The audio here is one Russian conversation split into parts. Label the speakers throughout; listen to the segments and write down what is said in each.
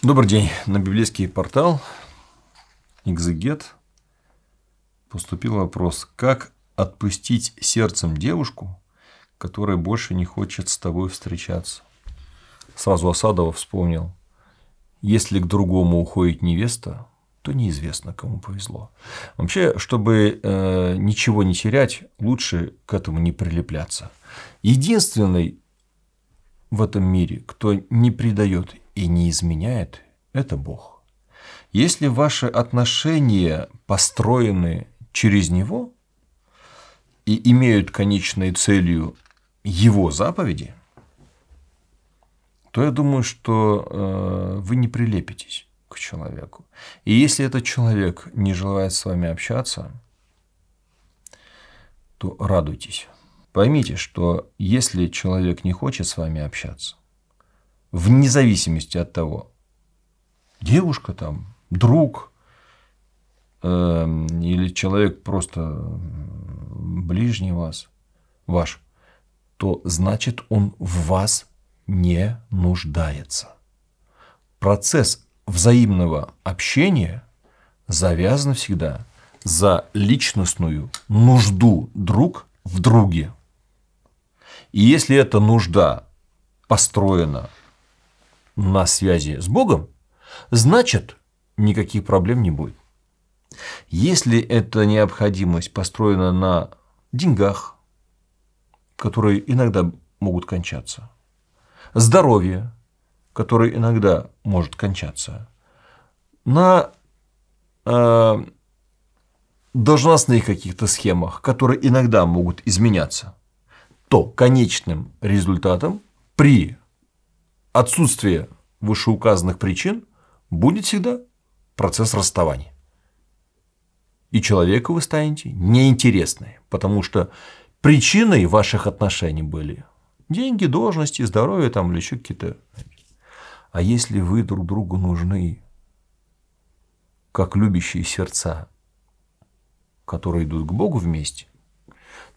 Speaker 1: Добрый день. На библейский портал Экзегет поступил вопрос, как отпустить сердцем девушку, которая больше не хочет с тобой встречаться. Сразу Осадова вспомнил, если к другому уходит невеста, то неизвестно, кому повезло. Вообще, чтобы э, ничего не терять, лучше к этому не прилепляться. Единственный в этом мире, кто не предает и не изменяет, это Бог. Если ваши отношения построены через Него и имеют конечной целью Его заповеди, то я думаю, что э, вы не прилепитесь к человеку. И если этот человек не желает с вами общаться, то радуйтесь. Поймите, что если человек не хочет с вами общаться, вне зависимости от того, девушка там, друг э, или человек просто ближний вас, ваш, то значит он в вас не нуждается. Процесс взаимного общения завязан всегда за личностную нужду друг в друге. И если эта нужда построена на связи с Богом, значит, никаких проблем не будет. Если эта необходимость построена на деньгах, которые иногда могут кончаться, здоровье, которое иногда может кончаться, на э, должностных каких-то схемах, которые иногда могут изменяться, то конечным результатом при отсутствии вышеуказанных причин будет всегда процесс расставания. И человеку вы станете неинтересны, потому что причиной ваших отношений были деньги, должности, здоровье там или еще какие-то. А если вы друг другу нужны, как любящие сердца, которые идут к Богу вместе,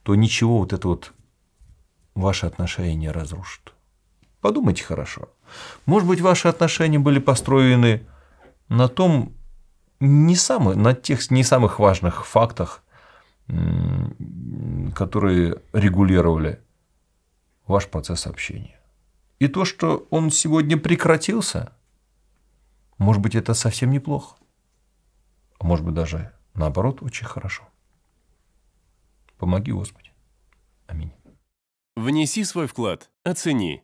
Speaker 1: то ничего вот это вот ваши отношения не разрушит. Подумайте хорошо. Может быть, ваши отношения были построены на том, не самых, на тех не самых важных фактах, которые регулировали ваш процесс общения. И то, что он сегодня прекратился, может быть, это совсем неплохо. А может быть, даже наоборот, очень хорошо. Помоги, Господи. Аминь. Внеси свой вклад, оцени